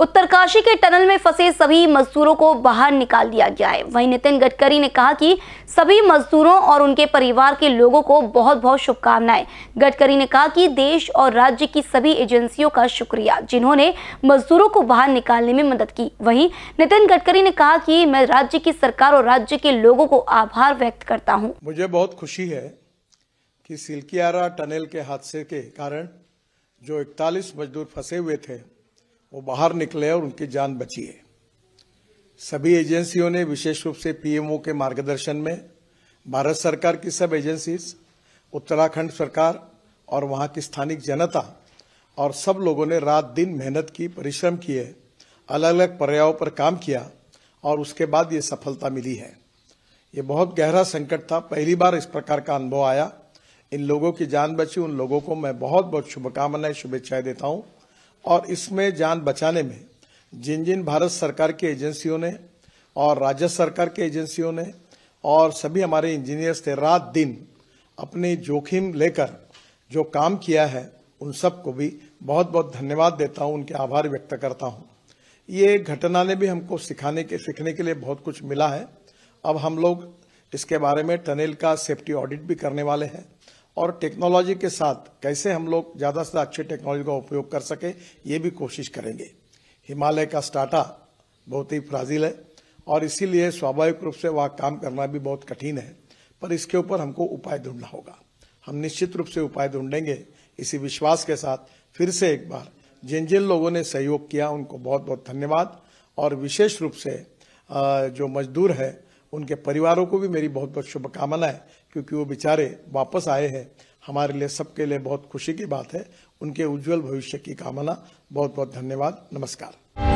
उत्तरकाशी के टनल में फंसे सभी मजदूरों को बाहर निकाल दिया गया है वहीं नितिन गडकरी ने कहा कि सभी मजदूरों और उनके परिवार के लोगों को बहुत बहुत शुभकामनाएं गडकरी ने कहा कि देश और राज्य की सभी एजेंसियों का शुक्रिया जिन्होंने मजदूरों को बाहर निकालने में मदद की वहीं नितिन गडकरी ने कहा कि मैं राज्य की सरकार और राज्य के लोगों को आभार व्यक्त करता हूँ मुझे बहुत खुशी है की सिल्कियारा टनल के हादसे के कारण जो 41 मजदूर फंसे हुए थे वो बाहर निकले और उनकी जान बची है सभी एजेंसियों ने विशेष रूप से पीएमओ के मार्गदर्शन में भारत सरकार की सब एजेंसीज उत्तराखंड सरकार और वहां की स्थानिक जनता और सब लोगों ने रात दिन मेहनत की परिश्रम किए अलग अलग पर्यायों पर काम किया और उसके बाद ये सफलता मिली है ये बहुत गहरा संकट था पहली बार इस प्रकार का अनुभव आया इन लोगों की जान बची उन लोगों को मैं बहुत बहुत शुभकामनाएं शुभेच्छाएं देता हूँ और इसमें जान बचाने में जिन जिन भारत सरकार की एजेंसियों ने और राज्य सरकार के एजेंसियों ने और सभी हमारे इंजीनियर्स ने रात दिन अपने जोखिम लेकर जो काम किया है उन सबको भी बहुत बहुत धन्यवाद देता हूँ उनके आभार व्यक्त करता हूँ ये घटना ने भी हमको सिखाने के सीखने के लिए बहुत कुछ मिला है अब हम लोग इसके बारे में टनल का सेफ्टी ऑडिट भी करने वाले हैं और टेक्नोलॉजी के साथ कैसे हम लोग ज़्यादा से अच्छी टेक्नोलॉजी का उपयोग कर सकें ये भी कोशिश करेंगे हिमालय का स्टाटा बहुत ही फ्राजिल है और इसीलिए स्वाभाविक रूप से वहाँ काम करना भी बहुत कठिन है पर इसके ऊपर हमको उपाय ढूंढना होगा हम निश्चित रूप से उपाय ढूंढेंगे इसी विश्वास के साथ फिर से एक बार जिन जिन लोगों ने सहयोग किया उनको बहुत बहुत धन्यवाद और विशेष रूप से जो मजदूर है उनके परिवारों को भी मेरी बहुत बहुत शुभकामनाएं क्योंकि वो बेचारे वापस आए हैं हमारे लिए सबके लिए बहुत खुशी की बात है उनके उज्जवल भविष्य की कामना बहुत बहुत धन्यवाद नमस्कार